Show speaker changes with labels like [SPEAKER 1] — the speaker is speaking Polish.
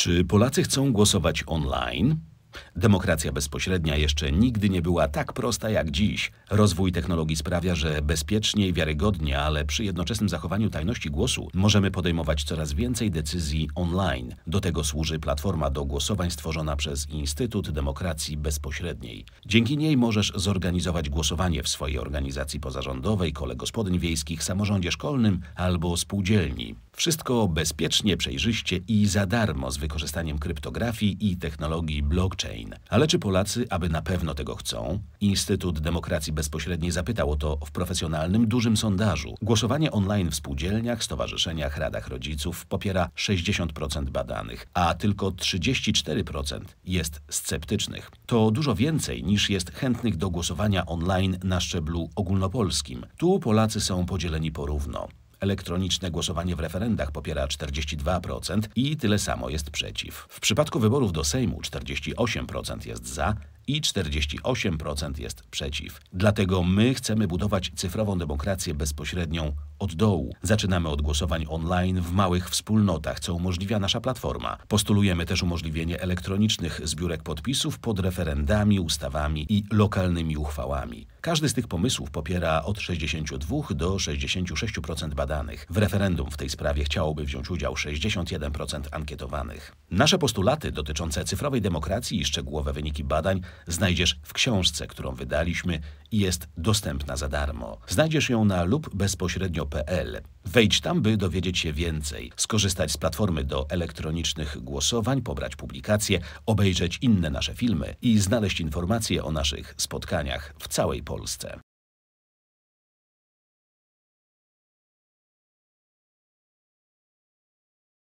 [SPEAKER 1] Czy Polacy chcą głosować online? Demokracja bezpośrednia jeszcze nigdy nie była tak prosta jak dziś. Rozwój technologii sprawia, że bezpiecznie i wiarygodnie, ale przy jednoczesnym zachowaniu tajności głosu możemy podejmować coraz więcej decyzji online. Do tego służy platforma do głosowań stworzona przez Instytut Demokracji Bezpośredniej. Dzięki niej możesz zorganizować głosowanie w swojej organizacji pozarządowej, kole gospodyń wiejskich, samorządzie szkolnym albo spółdzielni. Wszystko bezpiecznie, przejrzyście i za darmo z wykorzystaniem kryptografii i technologii blockchain. Ale czy Polacy aby na pewno tego chcą? Instytut Demokracji Bezpośredniej zapytał o to w profesjonalnym dużym sondażu. Głosowanie online w spółdzielniach, stowarzyszeniach, radach rodziców popiera 60% badanych, a tylko 34% jest sceptycznych. To dużo więcej niż jest chętnych do głosowania online na szczeblu ogólnopolskim. Tu Polacy są podzieleni porówno elektroniczne głosowanie w referendach popiera 42% i tyle samo jest przeciw. W przypadku wyborów do Sejmu 48% jest za, i 48% jest przeciw. Dlatego my chcemy budować cyfrową demokrację bezpośrednią od dołu. Zaczynamy od głosowań online w małych wspólnotach, co umożliwia nasza platforma. Postulujemy też umożliwienie elektronicznych zbiórek podpisów pod referendami, ustawami i lokalnymi uchwałami. Każdy z tych pomysłów popiera od 62 do 66% badanych. W referendum w tej sprawie chciałoby wziąć udział 61% ankietowanych. Nasze postulaty dotyczące cyfrowej demokracji i szczegółowe wyniki badań znajdziesz w książce, którą wydaliśmy i jest dostępna za darmo. Znajdziesz ją na lub bezpośrednio.pl. Wejdź tam, by dowiedzieć się więcej, skorzystać z platformy do elektronicznych głosowań, pobrać publikacje, obejrzeć inne nasze filmy i znaleźć informacje o naszych spotkaniach w całej Polsce.